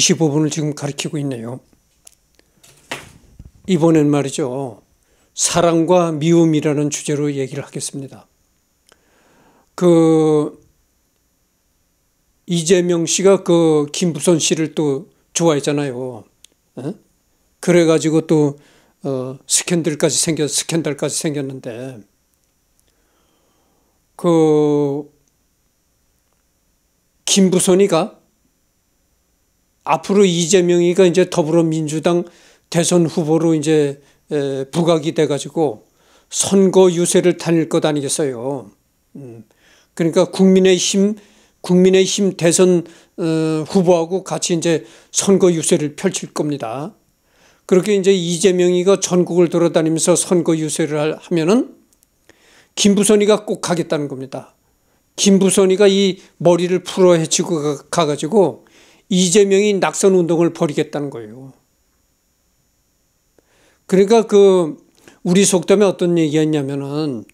25분을 지금 가리키고 있네요. 이번엔 말이죠. 사랑과 미움이라는 주제로 얘기를 하겠습니다. 그 이재명 씨가 그 김부선 씨를 또 좋아했잖아요. 에? 어? 그래가지고 또 어, 스캔들까지 생겨 스캔들까지 생겼는데 그 김부선이가 앞으로 이재명이가 이제 더불어민주당 대선 후보로 이제 부각이 돼가지고 선거 유세를 다닐 것 아니겠어요. 음. 그러니까 국민의힘 국민의힘 대선 어, 후보하고 같이 이제 선거 유세를 펼칠 겁니다. 그렇게 이제 이재명이가 전국을 돌아다니면서 선거 유세를 하면은 김부선이가 꼭 가겠다는 겁니다. 김부선이가 이 머리를 풀어 헤치고 가가지고 이재명이 낙선 운동을 벌이겠다는 거예요. 그러니까 그 우리 속담에 어떤 얘기였냐면은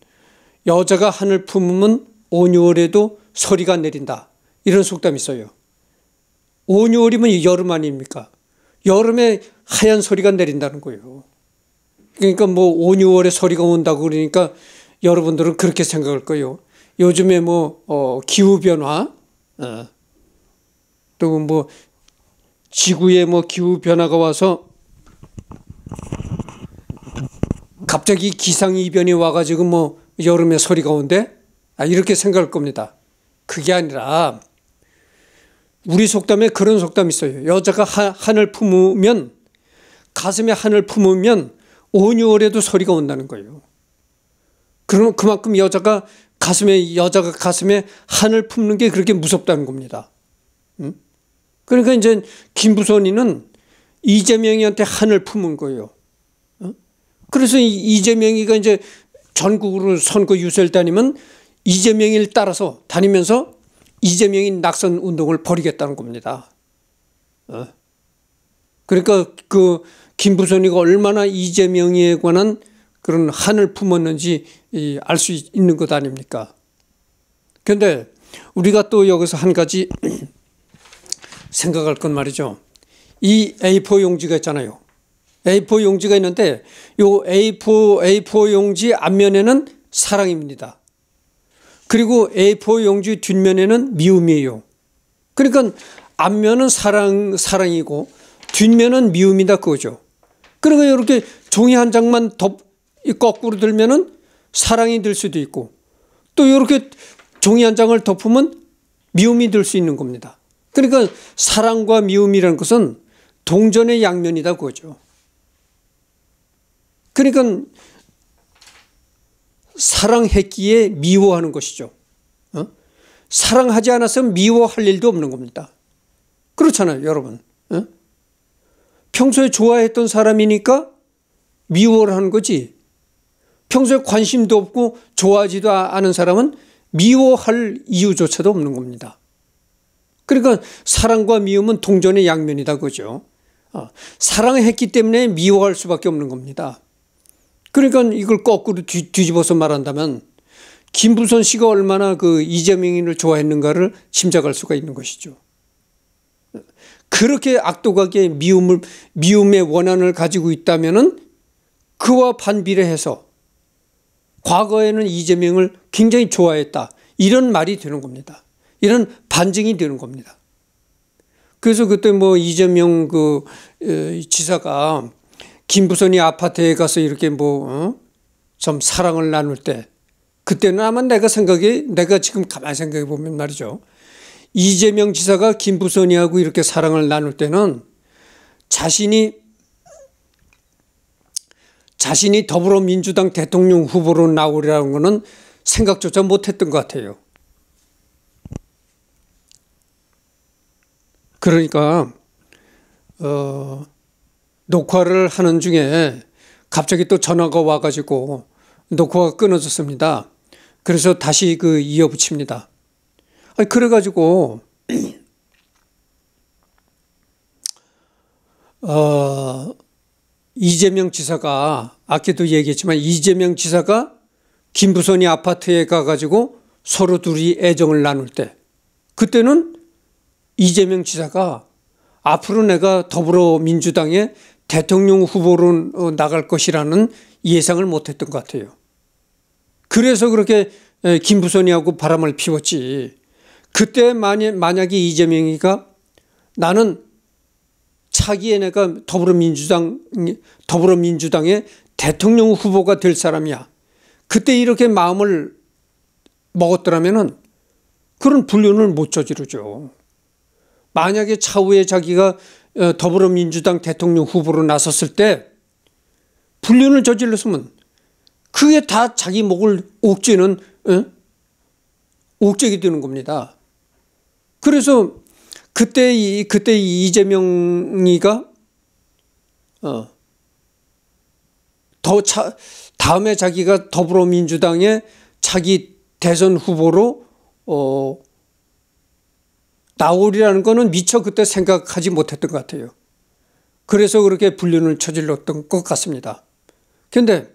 여자가 하늘 품으면 온유월에도 서리가 내린다. 이런 속담이 있어요. 온유월이면 여름 아닙니까? 여름에 하얀 서리가 내린다는 거예요. 그러니까 뭐 온유월에 서리가 온다고 그러니까 여러분들은 그렇게 생각할 거예요. 요즘에 뭐 어, 기후 변화, 어, 또뭐 지구에 뭐 기후 변화가 와서 갑자기 기상 이변이 와가지고 뭐 여름에 소리가 온대 아, 이렇게 생각할 겁니다. 그게 아니라 우리 속담에 그런 속담이 있어요. 여자가 하, 한을 품으면 가슴에 하늘 품으면 온유월에도 소리가 온다는 거예요. 그럼 그만큼 여자가 가슴에 여자가 가슴에 하늘 품는 게 그렇게 무섭다는 겁니다. 응? 음? 그러니까 이제 김부선이는 이재명이한테 한을 품은 거예요. 어? 그래서 이재명이가 이제 전국으로 선거 유세를 다니면 이재명이를 따라서 다니면서 이재명이 낙선 운동을 벌이겠다는 겁니다. 어? 그러니까 그 김부선이가 얼마나 이재명이에 관한 그런 한을 품었는지 알 수 있는 것 아닙니까? 그런데 우리가 또 여기서 한 가지 생각할 건 말이죠. 이 A4 용지가 있잖아요. A4 용지가 있는데 요 A4 A4 용지 앞면에는 사랑입니다. 그리고 A4 용지 뒷면에는 미움이에요. 그러니까 앞면은 사랑 사랑이고 뒷면은 미움이다 그거죠. 그러니까 이렇게 종이 한 장만 덮 거꾸로 들면은 사랑이 될 수도 있고 또 이렇게 종이 한 장을 덮으면 미움이 될 수 있는 겁니다. 그러니까 사랑과 미움이라는 것은 동전의 양면이다 그거죠. 그러니까 사랑했기에 미워하는 것이죠. 어? 사랑하지 않아서 미워할 일도 없는 겁니다. 그렇잖아요, 여러분. 어? 평소에 좋아했던 사람이니까 미워를 하는 거지. 평소에 관심도 없고 좋아하지도 않은 사람은 미워할 이유조차도 없는 겁니다. 그러니까 사랑과 미움은 동전의 양면이다 그죠. 어, 사랑했기 때문에 미워할 수밖에 없는 겁니다. 그러니까 이걸 거꾸로 뒤, 집어서 말한다면 김부선 씨가 얼마나 그 이재명인을 좋아했는가를 짐작할 수가 있는 것이죠. 그렇게 악독하게 미움을 미움의 원한을 가지고 있다면 그와 반비례해서 과거에는 이재명을 굉장히 좋아했다 이런 말이 되는 겁니다. 이런 반증이 되는 겁니다. 그래서 그때 뭐 이재명 그 지사가 김부선이 아파트에 가서 이렇게 뭐좀 어? 사랑을 나눌 때 그때는 아마 내가 생각이 내가 지금 가만히 생각해 보면 말이죠. 이재명 지사가 김부선이하고 이렇게 사랑을 나눌 때는 자신이 자신이 더불어민주당 대통령 후보로 나오리라는 거는 생각조차 못했던 것 같아요. 그러니까 어, 녹화를 하는 중에 갑자기 또 전화가 와가지고 녹화가 끊어졌습니다. 그래서 다시 그 이어붙입니다. 아 그래가지고 어, 이재명 지사가 아까도 얘기했지만 이재명 지사가 김부선이 아파트에 가가지고 서로 둘이 애정을 나눌 때 그때는 이재명 지사가 앞으로 내가 더불어민주당의 대통령 후보로 어, 나갈 것이라는 예상을 못했던 것 같아요. 그래서 그렇게 김부선이하고 바람을 피웠지. 그때 만약, 에 이재명이가 나는 차기에 내가 더불어민주당, 더불어민주당의 대통령 후보가 될 사람이야. 그때 이렇게 마음을 먹었더라면 그런 불륜을 못 저지르죠. 만약에 차후에 자기가 어, 더불어민주당 대통령 후보로 나섰을 때 불륜을 저질렀으면 그게 다 자기 목을 옥죄는 어? 옥죄게 되는 겁니다. 그래서 그때 이 그때 이재명이가 어, 더 차, 다음에 자기가 더불어민주당의 자기 대선 후보로 어, 나올이라는 거는 미처 그때 생각하지 못했던 것 같아요. 그래서 그렇게 불륜을 저질렀던 것 같습니다. 그런데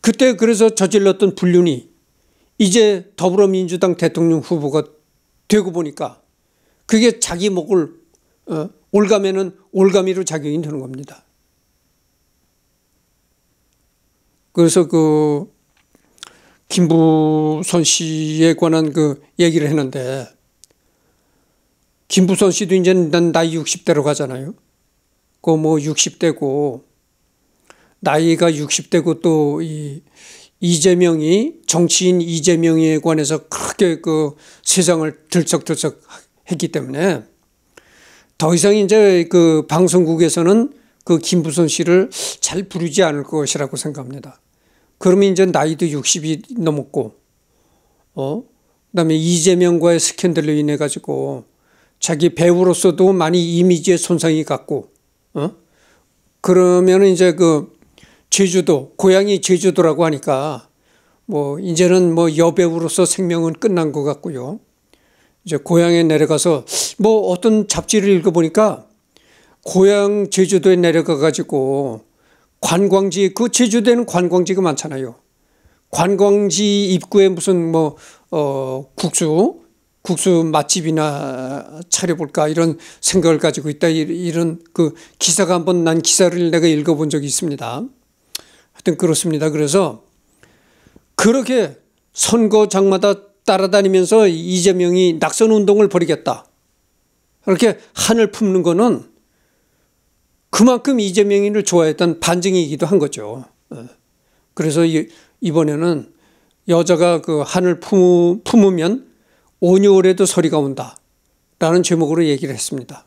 그때 그래서 저질렀던 불륜이 이제 더불어민주당 대통령 후보가 되고 보니까 그게 자기 목을 어, 올가매는 올가미로 작용이 되는 겁니다. 그래서 그 김부선 씨에 관한 그 얘기를 했는데 김부선 씨도 이제 나이 60대로 가잖아요. 그 뭐 60대고 나이가 60대고 또 이 이재명이 정치인 이재명에 관해서 크게 그 세상을 들썩들썩 했기 때문에 더 이상 이제 그 방송국에서는 그 김부선 씨를 잘 부르지 않을 것이라고 생각합니다. 그러면 이제 나이도 60이 넘었고, 어? 그 다음에 이재명과의 스캔들로 인해 가지고 자기 배우로서도 많이 이미지에 손상이 갔고, 어? 그러면 이제 그 제주도, 고향이 제주도라고 하니까 뭐 이제는 뭐 여배우로서 생명은 끝난 것 같고요. 이제 고향에 내려가서 뭐 어떤 잡지를 읽어보니까 고향 제주도에 내려가 가지고 관광지 그 제주도에는 관광지가 많잖아요. 관광지 입구에 무슨 뭐 어, 국수 국수 맛집이나 차려볼까 이런 생각을 가지고 있다 이런 그 기사가 한번 난 기사를 내가 읽어본 적이 있습니다. 하여튼 그렇습니다. 그래서 그렇게 선거장마다 따라다니면서 이재명이 낙선 운동을 벌이겠다. 그렇게 한을 품는 거는 그만큼 이재명이를 좋아했던 반증이기도 한 거죠. 예. 그래서 이번에는 여자가 그 한을 품으면 5월에도 소리가 온다. 라는 제목으로 얘기를 했습니다.